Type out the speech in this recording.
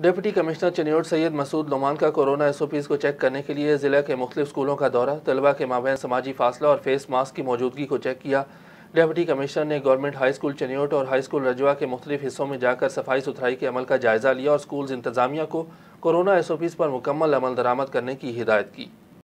deputy commissioner Chiniot Syed Masood Loman का corona S O Ps को check करने के लिए ज़िला के मुख्तु स्कूलों का दौरा तलबा के माबेन समाजी फासला और फेस मास्क की मौजूदगी को चेक किया डिप्टी कमिश्नर ने गवर्नमेंट हाई स्कूल चनियोट और हाई स्कूल रजवा के मुख्तलिफ हिस्सों में जाकर सफाई सुथराई के अमल का जायज़ा लिया और स्कूल इंतजामिया को कोरोना एस ओ पीज़ पर मुकम्मल अमल दरामद करने की हिदायत की